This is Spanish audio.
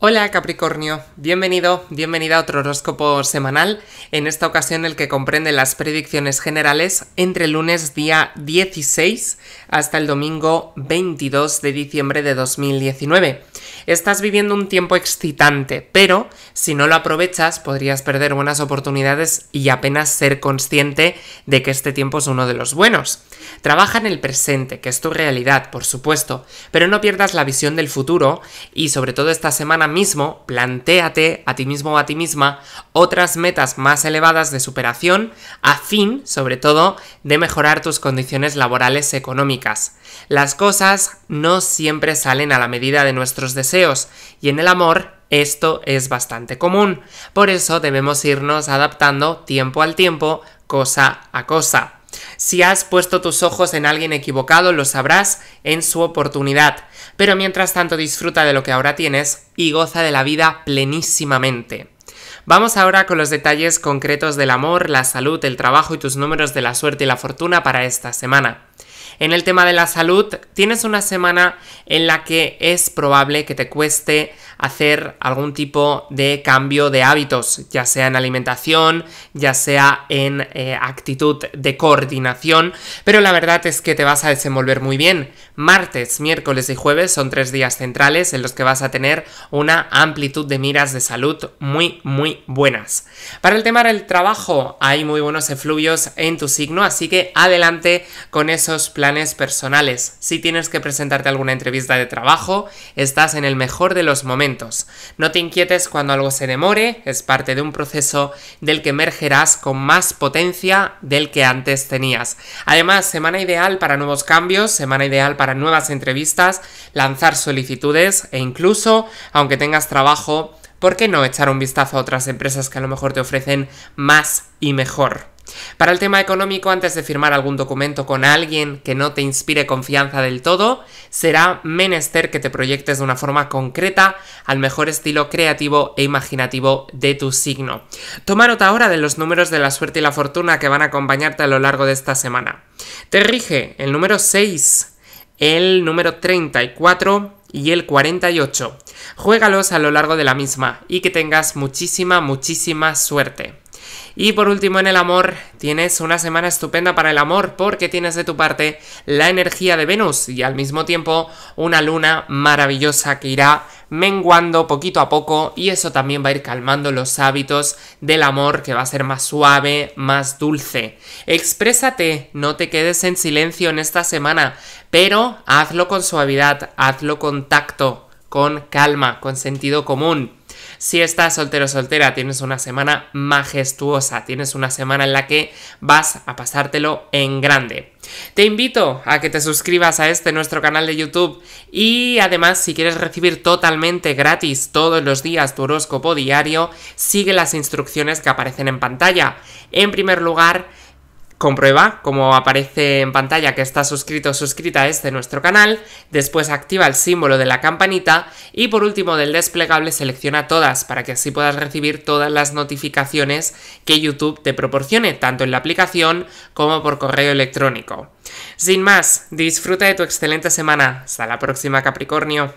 Hola Capricornio, bienvenido, bienvenida a otro horóscopo semanal, en esta ocasión el que comprende las predicciones generales entre el lunes día 16 hasta el domingo 22 de diciembre de 2019. Estás viviendo un tiempo excitante, pero si no lo aprovechas podrías perder buenas oportunidades y apenas ser consciente de que este tiempo es uno de los buenos. Trabaja en el presente, que es tu realidad, por supuesto, pero no pierdas la visión del futuro y sobre todo esta semana mismo, plantéate a ti mismo o a ti misma otras metas más elevadas de superación a fin, sobre todo, de mejorar tus condiciones laborales económicas. Las cosas no siempre salen a la medida de nuestros deseos y en el amor esto es bastante común. Por eso debemos irnos adaptando tiempo al tiempo, cosa a cosa. Si has puesto tus ojos en alguien equivocado, lo sabrás en su oportunidad. Pero mientras tanto disfruta de lo que ahora tienes y goza de la vida plenísimamente. Vamos ahora con los detalles concretos del amor, la salud, el trabajo y tus números de la suerte y la fortuna para esta semana. En el tema de la salud, tienes una semana en la que es probable que te cueste hacer algún tipo de cambio de hábitos, ya sea en alimentación, ya sea en eh, actitud de coordinación, pero la verdad es que te vas a desenvolver muy bien. Martes, miércoles y jueves son tres días centrales en los que vas a tener una amplitud de miras de salud muy, muy buenas. Para el tema del trabajo, hay muy buenos efluvios en tu signo, así que adelante con esos planes planes personales. Si tienes que presentarte alguna entrevista de trabajo, estás en el mejor de los momentos. No te inquietes cuando algo se demore, es parte de un proceso del que emergerás con más potencia del que antes tenías. Además, semana ideal para nuevos cambios, semana ideal para nuevas entrevistas, lanzar solicitudes e incluso, aunque tengas trabajo, ¿por qué no echar un vistazo a otras empresas que a lo mejor te ofrecen más y mejor? Para el tema económico, antes de firmar algún documento con alguien que no te inspire confianza del todo, será menester que te proyectes de una forma concreta al mejor estilo creativo e imaginativo de tu signo. Toma nota ahora de los números de la suerte y la fortuna que van a acompañarte a lo largo de esta semana. Te rige el número 6, el número 34 y el 48. Juégalos a lo largo de la misma y que tengas muchísima, muchísima suerte. Y por último, en el amor, tienes una semana estupenda para el amor porque tienes de tu parte la energía de Venus y al mismo tiempo una luna maravillosa que irá menguando poquito a poco y eso también va a ir calmando los hábitos del amor que va a ser más suave, más dulce. Exprésate, no te quedes en silencio en esta semana, pero hazlo con suavidad, hazlo con tacto, con calma, con sentido común. Si estás soltero o soltera, tienes una semana majestuosa, tienes una semana en la que vas a pasártelo en grande. Te invito a que te suscribas a este nuestro canal de YouTube y además si quieres recibir totalmente gratis todos los días tu horóscopo diario, sigue las instrucciones que aparecen en pantalla. En primer lugar, Comprueba, como aparece en pantalla, que estás suscrito o suscrita a este nuestro canal, después activa el símbolo de la campanita y por último del desplegable selecciona todas para que así puedas recibir todas las notificaciones que YouTube te proporcione, tanto en la aplicación como por correo electrónico. Sin más, disfruta de tu excelente semana. Hasta la próxima Capricornio.